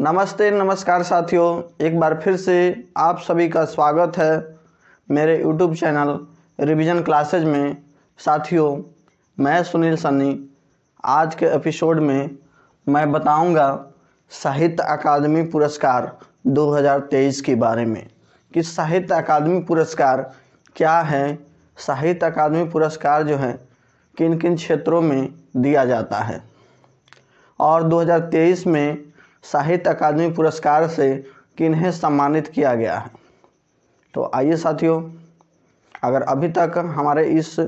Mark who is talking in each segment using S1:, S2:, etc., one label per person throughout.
S1: नमस्ते नमस्कार साथियों एक बार फिर से आप सभी का स्वागत है मेरे यूट्यूब चैनल रिवीजन क्लासेज में साथियों मैं सुनील सन्नी आज के एपिसोड में मैं बताऊंगा साहित्य अकादमी पुरस्कार 2023 के बारे में कि साहित्य अकादमी पुरस्कार क्या है साहित्य अकादमी पुरस्कार जो है किन किन क्षेत्रों में दिया जाता है और 2023 में साहित्य अकादमी पुरस्कार से किन्हें सम्मानित किया गया है तो आइए साथियों अगर अभी तक हमारे इस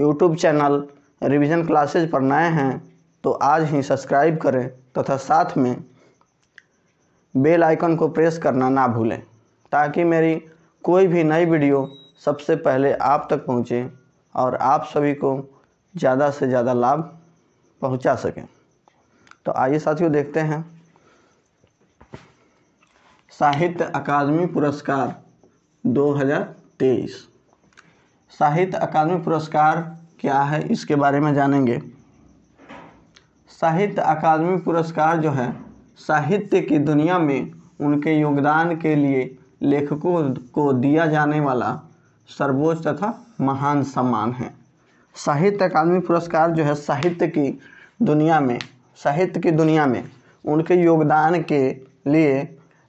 S1: यूट्यूब चैनल रिवीजन क्लासेज पर नए हैं तो आज ही सब्सक्राइब करें तथा साथ में बेल आइकन को प्रेस करना ना भूलें ताकि मेरी कोई भी नई वीडियो सबसे पहले आप तक पहुंचे और आप सभी को ज़्यादा से ज़्यादा लाभ पहुँचा सकें तो आइए साथियों देखते हैं साहित्य अकादमी पुरस्कार 2023 साहित्य अकादमी पुरस्कार क्या है इसके बारे में जानेंगे साहित्य अकादमी पुरस्कार जो है साहित्य की दुनिया में उनके योगदान के लिए लेखकों को दिया जाने वाला सर्वोच्च तथा महान सम्मान है साहित्य अकादमी पुरस्कार जो है साहित्य की दुनिया में साहित्य की दुनिया में उनके योगदान के लिए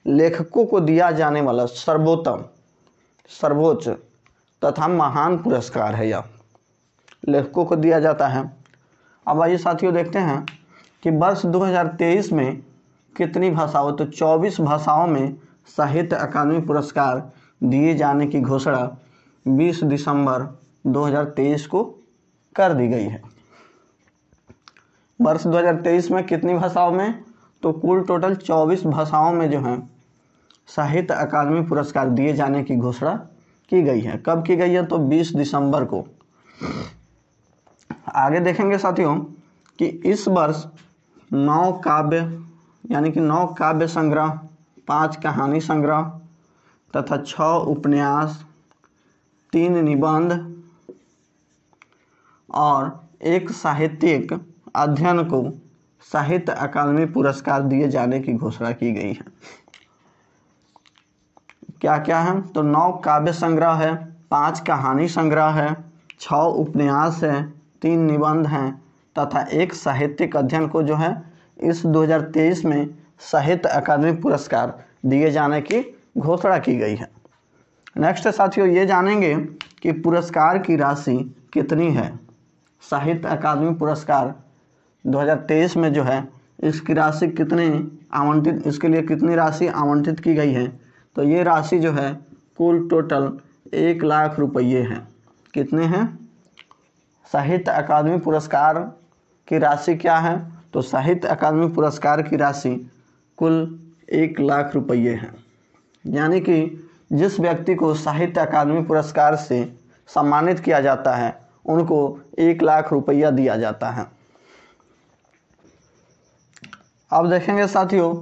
S1: लेखकों को दिया जाने वाला सर्वोत्तम सर्वोच्च तथा महान पुरस्कार है यह लेखकों को दिया जाता है अब आइए साथियों देखते हैं कि वर्ष 2023 में कितनी भाषाओं तो 24 भाषाओं में साहित्य अकादमी पुरस्कार दिए जाने की घोषणा 20 दिसंबर 2023 को कर दी गई है वर्ष 2023 में कितनी भाषाओं में तो कुल टोटल 24 भाषाओं में जो हैं साहित्य अकादमी पुरस्कार दिए जाने की घोषणा की गई है कब की गई है तो 20 दिसंबर को आगे देखेंगे साथियों कि इस वर्ष नौ काव्य यानी कि नौ काव्य संग्रह पांच कहानी संग्रह तथा छ उपन्यास तीन निबंध और एक साहित्यिक अध्ययन को साहित्य अकादमी पुरस्कार दिए जाने की घोषणा की गई है क्या क्या हैं तो नौ काव्य संग्रह है पांच कहानी संग्रह है छः उपन्यास है तीन निबंध हैं तथा एक साहित्यिक अध्ययन को जो है इस 2023 में साहित्य अकादमी पुरस्कार दिए जाने की घोषणा की गई है नेक्स्ट साथियों ये जानेंगे कि पुरस्कार की राशि कितनी है साहित्य अकादमी पुरस्कार 2023 में जो है इसकी राशि कितने आवंटित इसके लिए कितनी राशि आवंटित की गई है तो ये राशि जो है कुल टोटल एक लाख रुपये हैं कितने हैं साहित्य अकादमी पुरस्कार की राशि क्या है तो साहित्य अकादमी पुरस्कार की राशि कुल एक लाख रुपये है यानी कि जिस व्यक्ति को साहित्य अकादमी पुरस्कार से सम्मानित किया जाता है उनको एक लाख रुपया दिया जाता है अब देखेंगे साथियों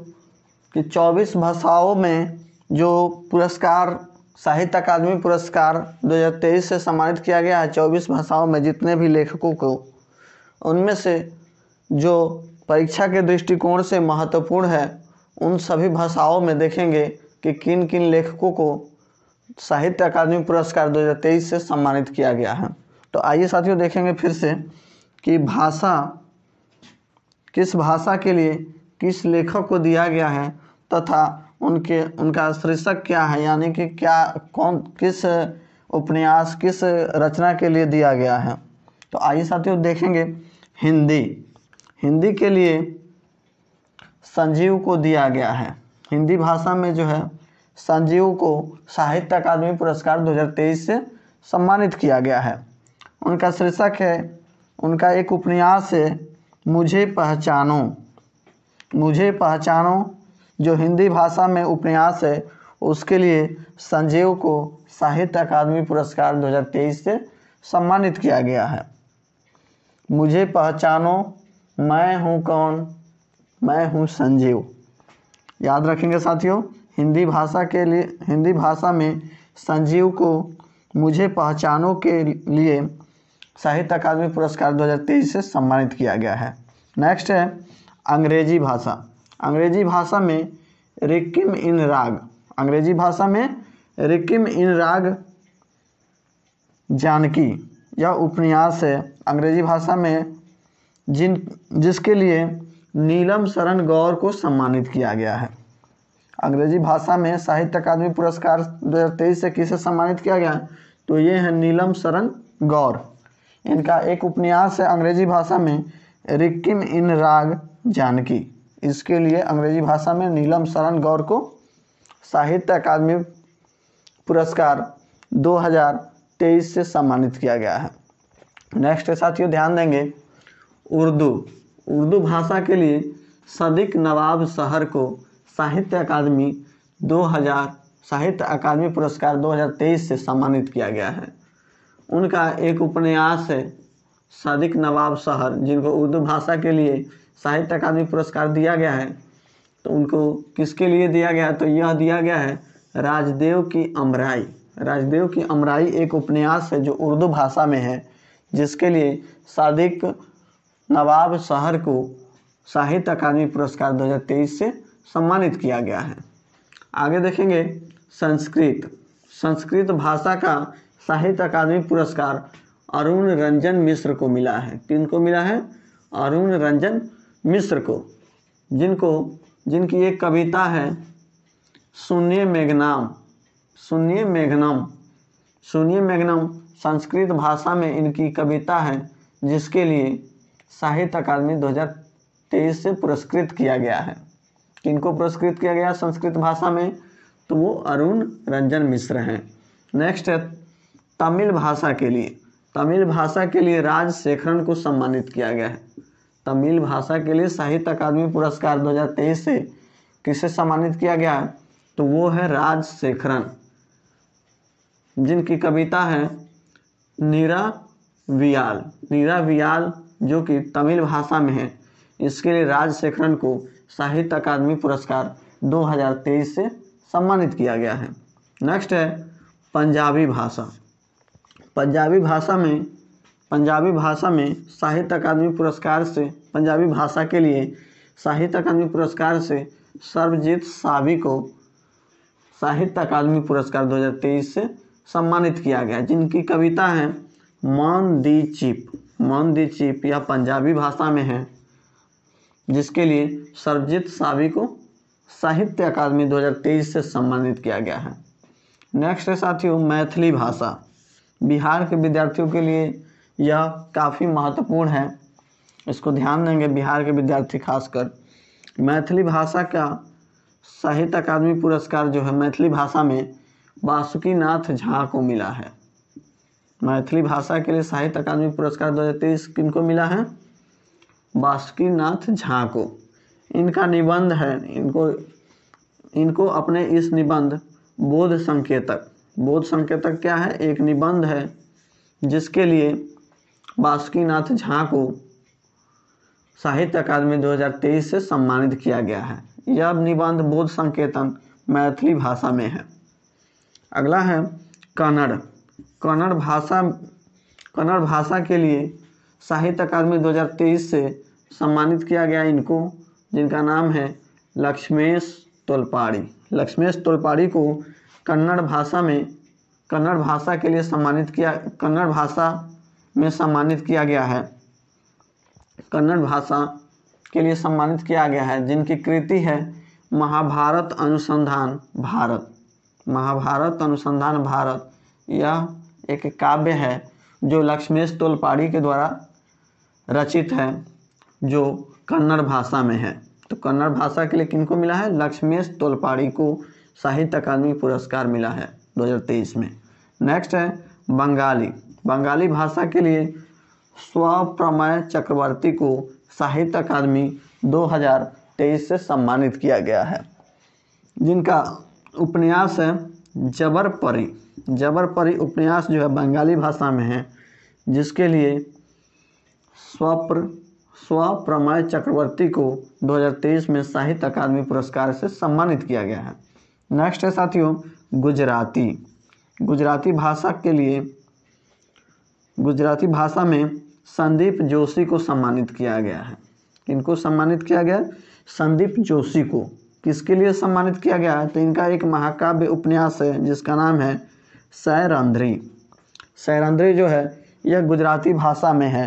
S1: कि 24 भाषाओं में जो पुरस्कार साहित्य अकादमी पुरस्कार 2023 से सम्मानित किया गया है चौबीस भाषाओं में जितने भी लेखकों को उनमें से जो परीक्षा के दृष्टिकोण से महत्वपूर्ण है उन सभी भाषाओं में देखेंगे कि किन किन लेखकों को साहित्य अकादमी पुरस्कार 2023 से सम्मानित किया गया है तो आइए साथियों देखेंगे फिर से कि भाषा किस भाषा के लिए किस लेखक को दिया गया है तथा उनके उनका शीर्षक क्या है यानी कि क्या कौन किस उपन्यास किस रचना के लिए दिया गया है तो आइए साथियों देखेंगे हिंदी हिंदी के लिए संजीव को दिया गया है हिंदी भाषा में जो है संजीव को साहित्य अकादमी पुरस्कार 2023 से सम्मानित किया गया है उनका शीर्षक है उनका एक उपन्यास है मुझे पहचानो मुझे पहचानो जो हिंदी भाषा में उपन्यास है उसके लिए संजीव को साहित्य अकादमी पुरस्कार 2023 से सम्मानित किया गया है मुझे पहचानो मैं हूँ कौन मैं हूँ संजीव याद रखेंगे साथियों हिंदी भाषा के लिए हिंदी भाषा में संजीव को मुझे पहचानों के लिए साहित्य अकादमी पुरस्कार 2023 से सम्मानित किया गया है नेक्स्ट है अंग्रेजी भाषा अंग्रेजी भाषा में रिकिम इन राग अंग्रेजी भाषा में रिकिम इन राग जानकी यह उपन्यास है अंग्रेजी भाषा में जिन जिसके लिए नीलम शरण गौर को सम्मानित किया गया है अंग्रेजी भाषा में साहित्य अकादमी पुरस्कार 2023 से किसे सम्मानित किया गया तो ये है नीलम शरण गौर इनका एक उपन्यास है अंग्रेजी भाषा में रिक्किम इन राग जानकी इसके लिए अंग्रेजी भाषा में नीलम शरण गौर को साहित्य अकादमी पुरस्कार 2023 से सम्मानित किया गया है नेक्स्ट साथियों ध्यान देंगे उर्दू उर्दू भाषा के लिए सदिक नवाब शहर को साहित्य अकादमी 2000 साहित्य अकादमी पुरस्कार 2023 से सम्मानित किया गया है उनका एक उपन्यास है सदिक नवाब शहर जिनको उर्दू भाषा के लिए साहित्य अकादमी पुरस्कार दिया गया है तो उनको किसके लिए दिया गया है तो यह दिया गया है राजदेव की अमराई राजदेव की अमराई एक उपन्यास है जो उर्दू भाषा में है जिसके लिए सादिक नवाब शहर को साहित्य अकादमी पुरस्कार 2023 से सम्मानित किया गया है आगे देखेंगे संस्कृत संस्कृत भाषा का साहित्य अकादमी पुरस्कार अरुण रंजन मिश्र को मिला है किन को मिला है अरुण रंजन मिस्र को जिनको जिनकी एक कविता है सुनिए मेघनाम सुनिए मेघनम सुनिए मेघनम संस्कृत भाषा में इनकी कविता है जिसके लिए साहित्य अकादमी 2023 से पुरस्कृत किया गया है किनको पुरस्कृत किया गया संस्कृत भाषा में तो वो अरुण रंजन मिश्र हैं नेक्स्ट है तमिल भाषा के लिए तमिल भाषा के लिए राजशेखरन को सम्मानित किया गया है तमिल भाषा के लिए साहित्य अकादमी पुरस्कार 2023 से किसे सम्मानित किया गया तो वो है राज जिनकी कविता है नीरा वियाल नीरा वियाल जो कि तमिल भाषा में है इसके लिए राजशेखरन को साहित्य अकादमी पुरस्कार 2023 से सम्मानित किया गया है नेक्स्ट है पंजाबी भाषा पंजाबी भाषा में पंजाबी भाषा में साहित्य अकादमी पुरस्कार से पंजाबी भाषा के लिए साहित्य अकादमी पुरस्कार से सर्वजीत सावी को साहित्य अकादमी पुरस्कार 2023 से सम्मानित किया गया जिनकी कविता है मौन दी चिप मौन दी चिप यह पंजाबी भाषा में है जिसके लिए सर्वजीत सावी को साहित्य अकादमी 2023 से सम्मानित किया गया है नेक्स्ट है साथियों मैथिली भाषा बिहार के विद्यार्थियों के लिए यह काफ़ी महत्वपूर्ण है इसको ध्यान देंगे बिहार के विद्यार्थी खासकर मैथिली भाषा का साहित्य अकादमी पुरस्कार जो है मैथिली भाषा में वासुकी नाथ झा को मिला है मैथिली भाषा के लिए साहित्य अकादमी पुरस्कार 2023 किनको मिला है वासुकी नाथ झा को इनका निबंध है इनको इनको अपने इस निबंध बोध संकेतक बोध संकेतक क्या है एक निबंध है जिसके लिए बासुकीनाथ झा को साहित्य अकादमी 2023 से सम्मानित किया गया है यह निबंध बोध संकेतन मैथिली भाषा में है अगला है कन्नड़ कन्नड़ भाषा कन्नड़ भाषा के लिए साहित्य अकादमी 2023 से सम्मानित किया गया इनको जिनका नाम है लक्ष्मेश तोलपाड़ी लक्ष्मेश तोलपाड़ी को कन्नड़ भाषा में कन्नड़ भाषा के लिए सम्मानित किया कन्नड़ भाषा में सम्मानित किया गया है कन्नड़ भाषा के लिए सम्मानित किया गया है जिनकी कृति है महाभारत अनुसंधान भारत महाभारत अनुसंधान भारत यह एक काव्य है जो लक्ष्मेश तोलपाड़ी के द्वारा रचित है जो कन्नड़ भाषा में है तो कन्नड़ भाषा के लिए किनको मिला है लक्ष्मेश तोलपाड़ी को साहित्य अकादमी पुरस्कार मिला है 2023 में नेक्स्ट है बंगाली बंगाली भाषा के लिए स्वप्रमय चक्रवर्ती को साहित्य अकादमी 2023 से सम्मानित किया गया है जिनका उपन्यास है जबर परी जबर परी उपन्यास जो है बंगाली भाषा में है जिसके लिए स्वप्र स्वप्रमय चक्रवर्ती को 2023 में साहित्य अकादमी पुरस्कार से सम्मानित किया गया है नेक्स्ट है साथियों गुजराती गुजराती भाषा के लिए गुजराती भाषा में संदीप जोशी को सम्मानित किया गया है इनको सम्मानित किया गया संदीप जोशी को किसके लिए सम्मानित किया गया है तो इनका एक महाकाव्य उपन्यास है जिसका नाम है सैरंध्री सैरंध्री जो है यह गुजराती भाषा में है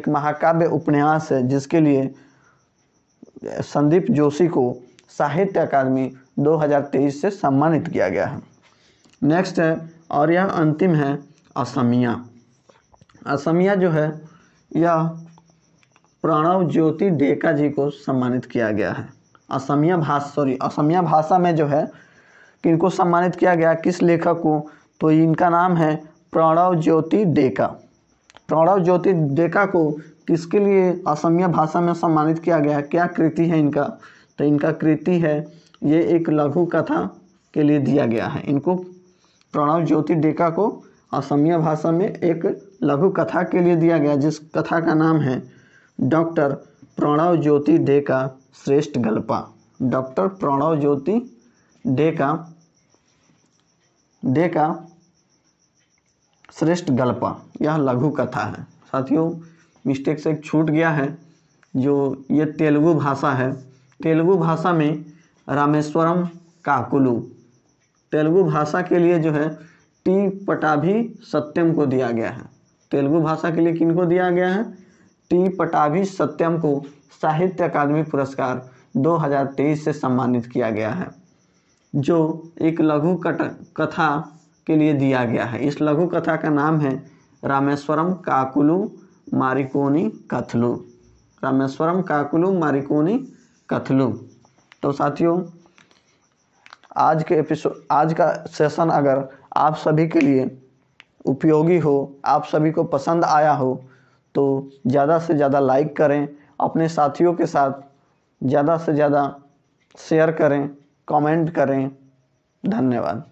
S1: एक महाकाव्य उपन्यास है जिसके लिए संदीप जोशी को साहित्य अकादमी 2023 से सम्मानित किया गया है नेक्स्ट है और यह अंतिम है असमिया असमिया जो है यह प्रणव ज्योति डेका जी को सम्मानित किया गया है असमिया भाषा सॉरी असमिया भाषा में जो है किनको सम्मानित किया गया किस लेखक को तो इनका नाम है प्रणव ज्योति डेका प्रणव ज्योति डेका को किसके लिए असमिया भाषा में सम्मानित किया गया क्या कृति है इनका तो इनका कृति है ये एक लघु कथा के लिए दिया गया है इनको प्रणव ज्योति डेका को असमिया भाषा में एक लघु कथा के लिए दिया गया जिस कथा का नाम है डॉक्टर प्रणव ज्योति डे का श्रेष्ठ गल्पा डॉक्टर प्रणव ज्योति डे का डे का श्रेष्ठ गल्पा यह लघु कथा है साथियों मिस्टेक से एक छूट गया है जो ये तेलुगु भाषा है तेलुगु भाषा में रामेश्वरम काकुलू तेलुगु भाषा के लिए जो है टी पटाभी सत्यम को दिया गया है तेलुगु भाषा के लिए किनको दिया गया है टी पटाभी सत्यम को साहित्य अकादमी पुरस्कार 2023 से सम्मानित किया गया है जो एक लघु कथा के लिए दिया गया है इस लघु कथा का नाम है रामेश्वरम काकुलु मारिकोनी कथलु रामेश्वरम काकुलू मारिकोनी कथलु तो साथियों आज के एपिसोड आज का सेशन अगर आप सभी के लिए उपयोगी हो आप सभी को पसंद आया हो तो ज़्यादा से ज़्यादा लाइक करें अपने साथियों के साथ ज़्यादा से ज़्यादा शेयर करें कमेंट करें धन्यवाद